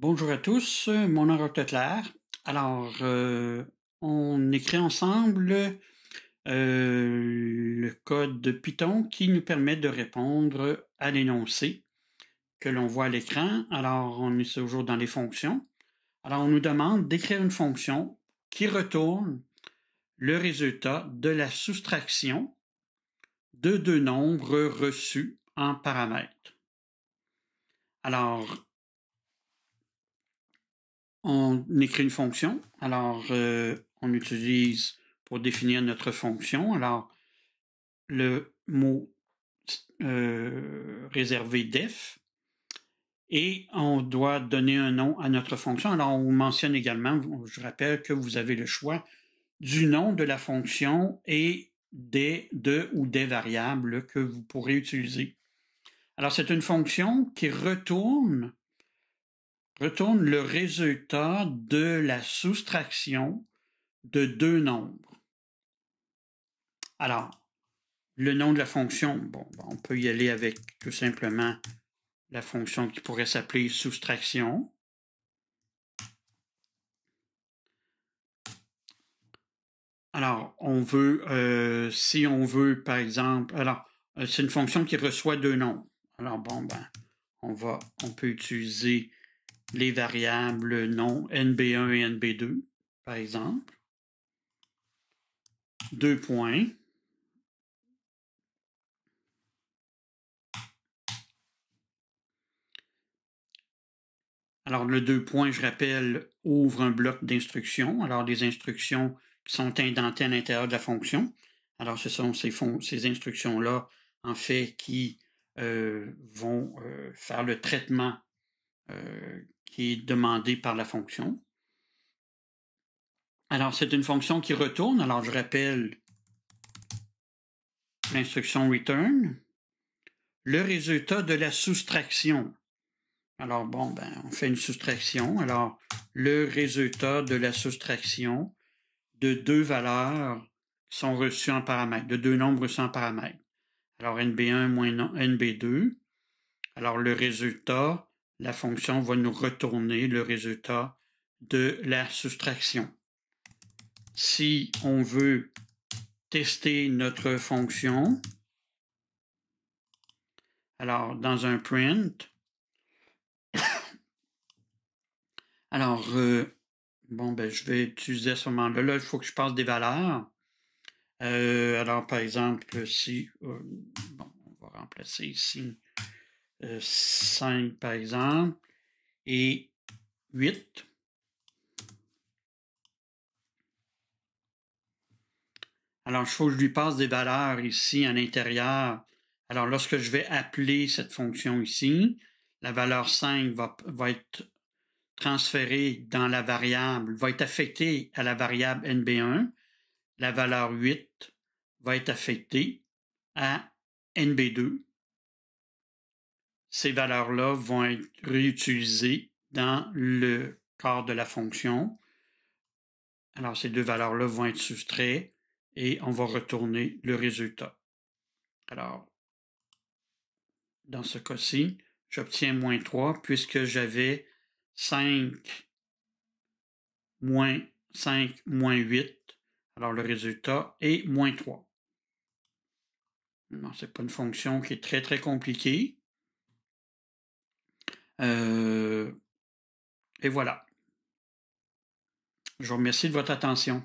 Bonjour à tous, mon nom est Claire. Alors, euh, on écrit ensemble euh, le code de Python qui nous permet de répondre à l'énoncé que l'on voit à l'écran. Alors, on est toujours dans les fonctions. Alors, on nous demande d'écrire une fonction qui retourne le résultat de la soustraction de deux nombres reçus en paramètres. Alors, on écrit une fonction. Alors, euh, on utilise pour définir notre fonction. Alors, le mot euh, réservé def. Et on doit donner un nom à notre fonction. Alors, on mentionne également, je rappelle que vous avez le choix du nom de la fonction et des, deux ou des variables que vous pourrez utiliser. Alors, c'est une fonction qui retourne retourne le résultat de la soustraction de deux nombres. Alors, le nom de la fonction, bon, ben, on peut y aller avec tout simplement la fonction qui pourrait s'appeler soustraction. Alors, on veut, euh, si on veut, par exemple, alors, euh, c'est une fonction qui reçoit deux nombres. Alors, bon, ben, on va, on peut utiliser les variables nom NB1 et NB2, par exemple. Deux points. Alors, le deux points, je rappelle, ouvre un bloc d'instructions. Alors, des instructions qui sont indentées à l'intérieur de la fonction. Alors, ce sont ces, ces instructions-là, en fait, qui euh, vont euh, faire le traitement euh, qui est demandé par la fonction. Alors, c'est une fonction qui retourne. Alors, je rappelle l'instruction return, le résultat de la soustraction. Alors, bon, ben, on fait une soustraction. Alors, le résultat de la soustraction de deux valeurs sont reçues en paramètre, de deux nombres reçus en paramètre. Alors, NB1 moins NB2. Alors, le résultat la fonction va nous retourner le résultat de la soustraction. Si on veut tester notre fonction, alors dans un print, alors euh, bon ben je vais utiliser à ce moment-là, là il faut que je passe des valeurs. Euh, alors par exemple si, euh, bon on va remplacer ici 5 euh, par exemple, et 8. Alors, il faut que je lui passe des valeurs ici à l'intérieur. Alors, lorsque je vais appeler cette fonction ici, la valeur 5 va, va être transférée dans la variable, va être affectée à la variable NB1. La valeur 8 va être affectée à NB2 ces valeurs-là vont être réutilisées dans le corps de la fonction. Alors, ces deux valeurs-là vont être soustraites et on va retourner le résultat. Alors, dans ce cas-ci, j'obtiens moins 3 puisque j'avais 5 moins 5 moins 8. Alors, le résultat est moins 3. Non, n'est pas une fonction qui est très, très compliquée. Euh, et voilà. Je vous remercie de votre attention.